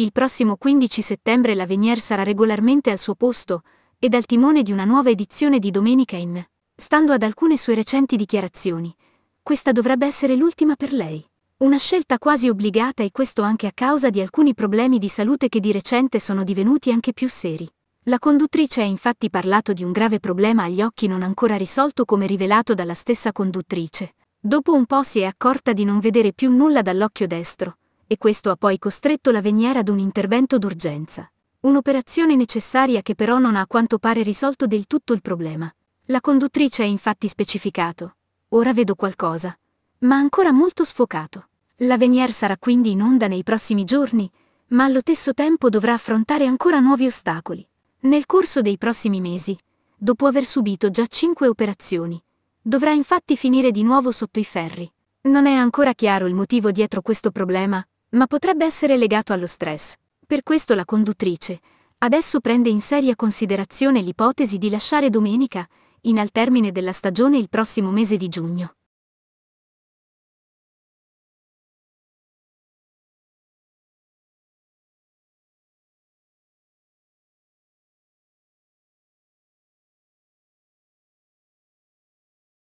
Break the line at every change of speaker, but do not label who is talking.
Il prossimo 15 settembre la Venier sarà regolarmente al suo posto e dal timone di una nuova edizione di Domenica in. Stando ad alcune sue recenti dichiarazioni, questa dovrebbe essere l'ultima per lei. Una scelta quasi obbligata e questo anche a causa di alcuni problemi di salute che di recente sono divenuti anche più seri. La conduttrice ha infatti parlato di un grave problema agli occhi non ancora risolto come rivelato dalla stessa conduttrice. Dopo un po' si è accorta di non vedere più nulla dall'occhio destro, e questo ha poi costretto la Veniera ad un intervento d'urgenza. Un'operazione necessaria che però non ha a quanto pare risolto del tutto il problema. La conduttrice ha infatti specificato. Ora vedo qualcosa. Ma ancora molto sfocato. La Venier sarà quindi in onda nei prossimi giorni, ma allo stesso tempo dovrà affrontare ancora nuovi ostacoli. Nel corso dei prossimi mesi, dopo aver subito già cinque operazioni, dovrà infatti finire di nuovo sotto i ferri. Non è ancora chiaro il motivo dietro questo problema, ma potrebbe essere legato allo stress. Per questo la conduttrice adesso prende in seria considerazione l'ipotesi di lasciare domenica, in al termine della stagione il prossimo mese di giugno.